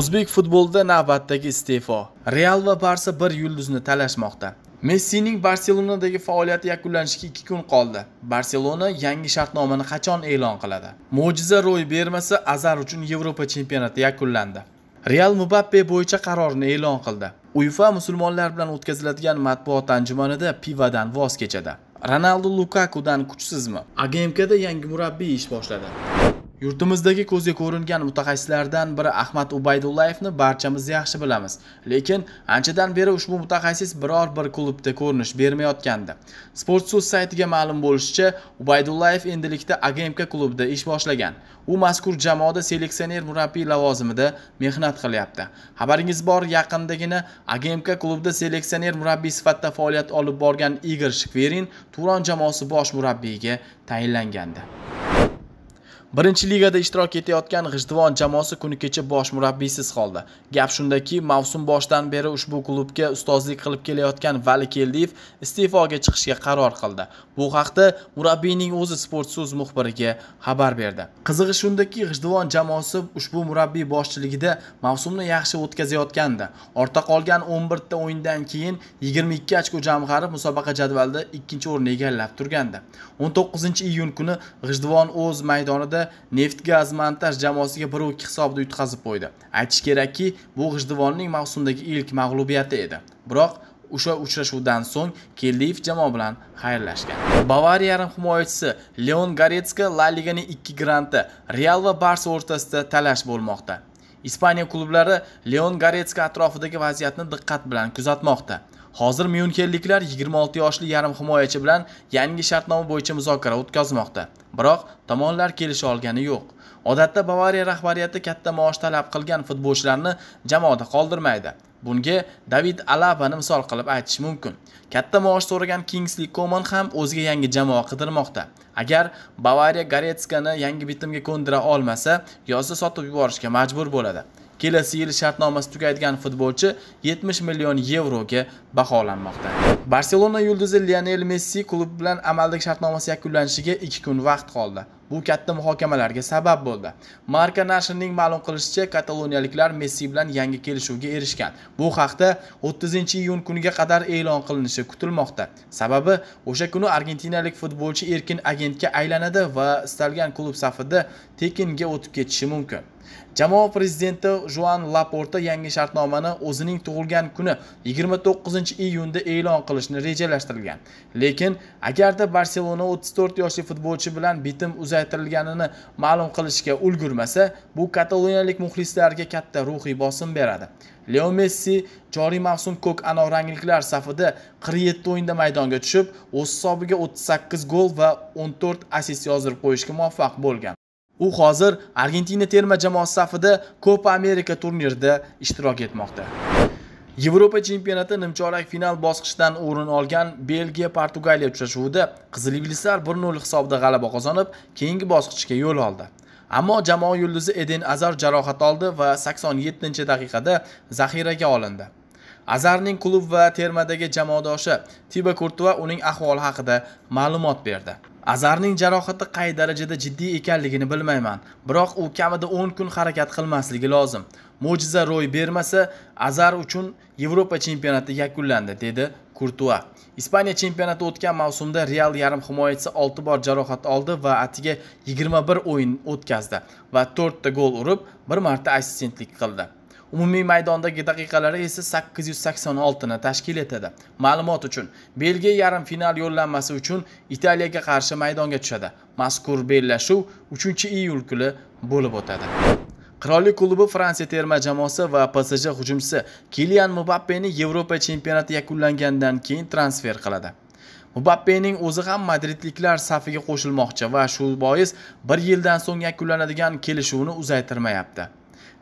o'zbek futbolida navbatdagi iste'fo real va barsa bir yulduzni talashmoqda messining barselonadagi faoliyati yakunlanishiga 2 kun qoldi barselona yangi shartnomani qachon e'lon qiladi mo'jiza ro'y bermasa azar uchun yevropa chempionati yakunlandi real Mbappe bo'yicha qarorni e'lon qildi uefa musulmonlar bilan o'tkaziladigan matbuot anjumanida pivadan voz kechadi Lukaku lukakudan kuchsizmi agmkda yangi murabbiy ish boshladi Yurtimizdagi ko'zga ko'ringan mutaxassislardan biri Ahmad Ubaydullayevni barchamiz yaxshi bilamiz. Lekin anchadan beri ushbu mutaxassis biror bir klubda ko'rinish bermayotgandi. Sportsuz saytiga ma'lum bo'lishicha, Ubaydullayev endilikda AGMK klubida ish boshlagan. U mazkur jamoada seleksioner murabbiy lavozimida mehnat qilyapti. Xabaringiz bor, yaqindagina AGMK klubida seleksioner murabbiy sifatida faoliyat olib borgan Igor Shkverin Turon jamoasi bosh murabbiyiga tayinlangandi. birinchi ligada ishtirok etayotgan g'ijduvon jamoasi kuni kecha bosh murabbiysiz qoldi gap shundaki mavsum boshidan beri ushbu klubga ustozlik qilib kelayotgan vali keldiyev iste'foga chiqishga qaror qildi bu haqda murabbiyning o'zi sportsuz muxbiriga xabar berdi qizig'i shundaki g'ijduvon jamoasi ushbu murabbiy boshchiligida mavsumni yaxshi o'tkazayotgandi ortda qolgan 11 ta o'yindan keyin 22 ochko jamg'arib musobaqa jadvalida ikkinchi o'rinni egallab turgandi 19 iyun kuni g'ijduvon o'z maydonida maydonida neft gaz montaj jamoasiga bir ikki hisobda yutqazib qo'ydi aytish kerakki bu g'ijduvonning mavsumdagi ilk mag'lubiyati edi biroq o'sha uchrashuvdan so'ng keldiyev jamoa bilan xayrlashgan bavariya yarim himoyachisi leon goretska la liganing ikki granti real va barsa o'rtasida talash bo'lmoqda ispaniya klublari leon goretska atrofidagi vaziyatni diqqat bilan kuzatmoqda Hozir myunxenliklar 26 yoshli yarim himoyachi bilan yangi shartnoma bo'yicha muzokara o'tkazmoqda. Biroq tomonlar kelisha olgani yo'q. Odatda Bavariya rahbariyati katta maosh talab qilgan futbolchilarni jamoada qoldirmaydi. Bunga David Alabani misol qilib aytish mumkin. Katta maosh so'ragan Kingsley Coman ham o'ziga yangi jamoa qidirmoqda. Agar Bavariya Goretskani yangi bitimga ko'ndira olmasa, yozda sotib yuborishga majbur bo'ladi. Kelasi yil shartnomasi tugaydigan futbolchi 70 million yevroga baholanmoqda. Barselona yulduzi Lionel Messi klub bilan amaldagi shartnomasi yakunlanishiga 2 kun vaqt qoldi. bu katta muhokamalarga sabab bo'ldi marka nashrining ma'lum qilishicha kataloniyaliklar messi bilan yangi kelishuvga erishgan bu haqda 30 iyun kuniga qadar e'lon qilinishi kutilmoqda sababi o'sha kuni argentinalik futbolchi erkin agentga aylanadi va istalgan klub safida tekinga o'tib ketishi mumkin jamoa prezidenti juan laporta yangi shartnomani o'zining tug'ilgan kuni 29 iyunda e'lon qilishni rejalashtirgan lekin agarda barselona 34 yoshli futbolchi bilan bitim uzaytirilganini ma'lum qilishga ulgurmasa bu kataloniyalik muxlislarga katta ruhiy bosim beradi leo messi joriy mavsum ko'k anorangliklar safida 47 o'yinda maydonga tushib o'z hisobiga 38 gol va 14 assist yozdirib qo'yishga muvaffaq bo'lgan u hozir argentina terma jamoasi safida kopa amerika turnirida ishtirok etmoqda yevropa chempionati nimchorak final bosqichidan o'rin olgan belgiya portugaliya uchrashuvida qizil iblislar 1-0 hisobida g'alaba qozonib keyingi bosqichga yo'l oldi ammo jamoa yulduzi eden azar jarohat oldi va 87 daqiqada zaxiraga olindi azarning klub va termadagi jamoadoshi tiba Kurtova uning ahvoli haqida ma'lumot berdi azarning jarohati qay darajada jiddiy ekanligini bilmayman biroq u kamida 10 kun harakat qilmasligi lozim mo'jiza ro'y bermasa azar uchun yevropa chempionati yakunlandi dedi kurtua ispaniya chempionati o'tgan mavsumda real yarim himoyachisi 6 bor jarohat oldi va atiga 21 o'yin o'tkazdi va 4 ta gol urib 1 marta assistentlik qildi umumiy maydondagi daqiqalari esa 886 ni tashkil etadi ma'lumot uchun belgiya yarim final yo'llanmasi uchun italiyaga qarshi maydonga tushadi mazkur bellashuv 3 iyul kuni bo'lib o'tadi qirollik klubi fransiya terma jamoasi va psj hujumchisi kilian mbappeni yevropa chempionati yakunlangandan keyin transfer qiladi mbappening o'zi ham madridliklar safiga qo'shilmoqchi va shu bois bir yildan so'ng yakunlanadigan kelishuvni uzaytirmayapti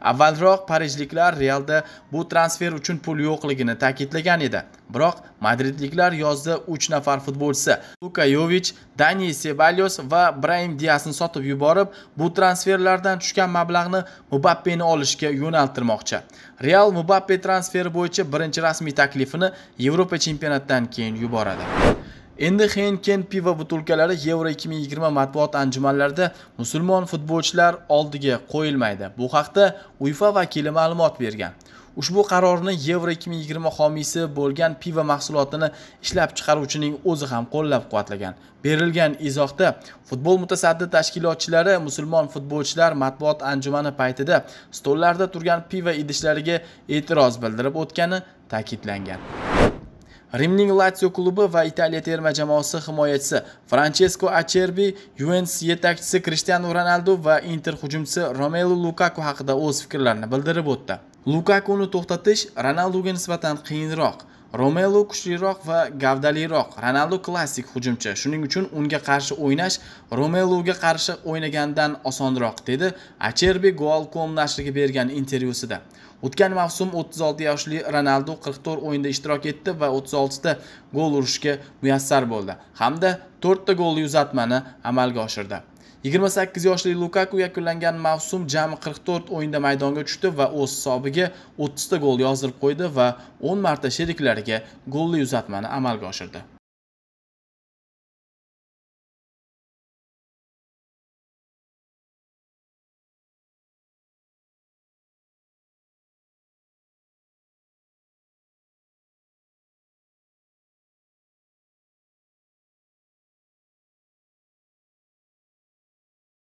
avvalroq parijliklar realda bu transfer uchun pul yo'qligini ta'kidlagan edi biroq madridliklar yozda 3 nafar futbolchi, luka yovich dani sebalyos va Brahim diasni sotib yuborib bu transferlardan tushgan mablag'ni Mbappeni olishga yo'naltirmoqchi real Mbappe transferi bo'yicha birinchi rasmiy taklifini yevropa chempionatidan keyin yuboradi Endi Henken pivo butilkalari yevro 2020 matbuot anjumanlarida musulmon futbolchilar oldiga qo'yilmaydi. Bu haqda UEFA vakili ma'lumot bergan. Ushbu qarorni yevro 2020 homiysi bo'lgan pivo mahsulotini ishlab chiqaruvchining o'zi ham qo'llab-quvvatlagan. Berilgan izohda futbol mutasaddi tashkilotchilari musulmon futbolchilar matbuot anjumani paytida stollarda turgan pivo idishlariga e'tiroz bildirib o'tgani ta'kidlangan. rimning latsio klubi va italiya terma jamoasi himoyachisi Francesco Acerbi, Juventus yetakchisi Cristiano Ronaldo va inter hujumchisi romelu lukaku haqida o'z fikrlarini bildirib o'tdi lukakuni to'xtatish ronalduga nisbatan qiyinroq romelu kuchliroq va gavdaliroq Ronaldo klassik hujumchi shuning uchun unga qarshi o'ynash romeluga qarshi o'ynagandan osonroq dedi Acerbi goalcom nashriga bergan intervyusida o'tgan mavsum 36 yoshli Ronaldo 44 o'yinda ishtirok etdi va 36 ta gol urishga muyassar bo'ldi hamda 4 ta golli uzatmani amalga oshirdi 28 yoshli Lukaku yakunlangan mavsum jami 44 o'yinda maydonga tushdi va o'z hisobiga 30 ta gol yozib qo'ydi va 10 marta sheriklariga golli uzatmani amalga oshirdi